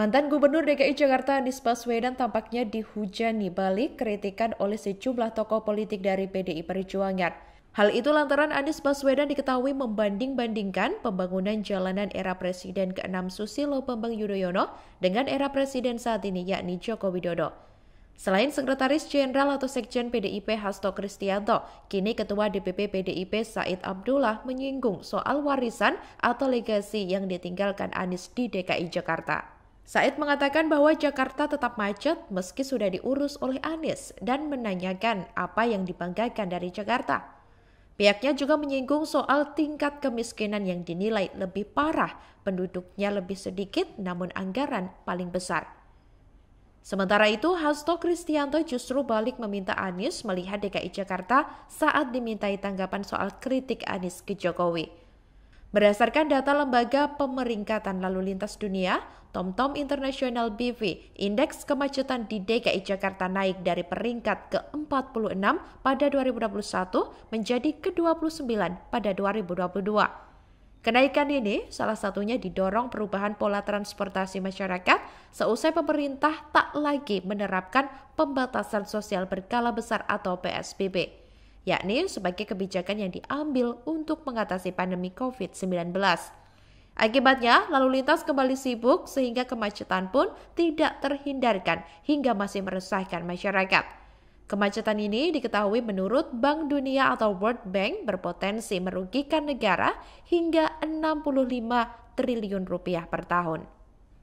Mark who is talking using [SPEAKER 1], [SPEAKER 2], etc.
[SPEAKER 1] Mantan Gubernur DKI Jakarta Anies Baswedan tampaknya dihujani balik kritikan oleh sejumlah tokoh politik dari PDI Perjuangan. Hal itu lantaran Anies Baswedan diketahui membanding-bandingkan pembangunan jalanan era Presiden ke-6 Susilo Bambang Yudhoyono dengan era Presiden saat ini yakni Joko Widodo. Selain Sekretaris Jenderal atau Sekjen PDIP Hasto Kristianto, kini Ketua DPP PDIP Said Abdullah menyinggung soal warisan atau legasi yang ditinggalkan Anies di DKI Jakarta. Said mengatakan bahwa Jakarta tetap macet meski sudah diurus oleh Anies dan menanyakan apa yang dibanggakan dari Jakarta. Pihaknya juga menyinggung soal tingkat kemiskinan yang dinilai lebih parah, penduduknya lebih sedikit namun anggaran paling besar. Sementara itu, Hasto Kristianto justru balik meminta Anies melihat DKI Jakarta saat dimintai tanggapan soal kritik Anies ke Jokowi. Berdasarkan data Lembaga Pemeringkatan Lalu Lintas Dunia, TomTom International BV, indeks kemacetan di DKI Jakarta naik dari peringkat ke-46 pada 2021 menjadi ke-29 pada 2022. Kenaikan ini salah satunya didorong perubahan pola transportasi masyarakat seusai pemerintah tak lagi menerapkan pembatasan sosial berkala besar atau PSBB yakni sebagai kebijakan yang diambil untuk mengatasi pandemi COVID-19. Akibatnya, lalu lintas kembali sibuk sehingga kemacetan pun tidak terhindarkan hingga masih meresahkan masyarakat. Kemacetan ini diketahui menurut Bank Dunia atau World Bank berpotensi merugikan negara hingga 65 triliun rupiah per tahun.